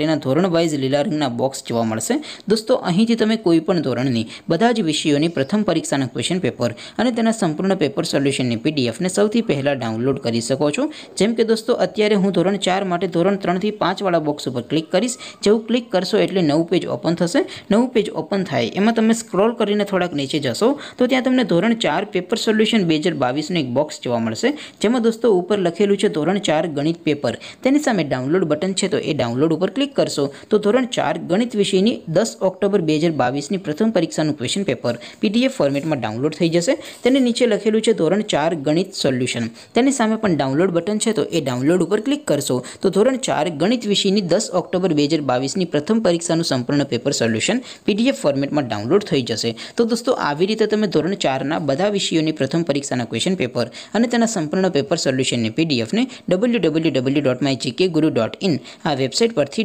તને ધોરણ 9 લીલા રંગના બોક્સ જોવા મળશે દોસ્તો અહીંથી તમે કોઈપણ ધોરણની બધા જ વિષયોની પ્રથમ પરીક્ષાના ક્વેશ્ચન પેપર અને તેના સંપૂર્ણ પેપર સોલ્યુશનની પીડીએફ ને સૌથી પહેલા ડાઉનલોડ કરી શકો છો જેમ કે દોસ્તો અત્યારે હું ધોરણ 4 માટે ધોરણ 3 થી 5 વાળા બોક્સ પર ક્લિક કરશો જેવું ક્લિક કરશો એટલે નવું પેજ ઓપન થશે નવું પેજ ઓપન થાય એમાં તમે સ્ક્રોલ કરીને થોડક નીચે જશો તો ત્યાં તમને ધોરણ 4 પેપર સોલ્યુશન 2022 નો એક બોક્સ જોવા મળશે જેમાં દોસ્તો ઉપર લખેલું છે ધોરણ 4 ગણિત પેપર તેની સામે ડાઉનલોડ બટન છે તો એ ડાઉનલોડ ઉપર ક્લિક કરસો તો ધોરણ 4 ગણિત વિષયની 10 ઓક્ટોબર 2022 ની પ્રથમ પરીક્ષા નું ક્વેશ્ચન પેપર પીડીએફ ફોર્મેટમાં ડાઉનલોડ થઈ જશે તેની નીચે લખેલું છે ધોરણ 4 ગણિત સોલ્યુશન તેની સામે પણ ડાઉનલોડ બટન છે તો એ ડાઉનલોડ ઉપર ક્લિક કરસો તો ધોરણ 4 ગણિત વિષયની 10 ઓક્ટોબર 2022 ની પ્રથમ પરીક્ષા નું સંપૂર્ણ પેપર સોલ્યુશન પીડીએફ ફોર્મેટમાં ડાઉનલોડ થઈ જશે તો દોસ્તો આવી રીતે તમે ધોરણ 4 ના બધા વિષયોની પ્રથમ પરીક્ષાના ક્વેશ્ચન પેપર અને તેના સંપૂર્ણ પેપર સોલ્યુશન ને પીડીએફ ને www.mygkguru.in આ વેબસાઈટ પરથી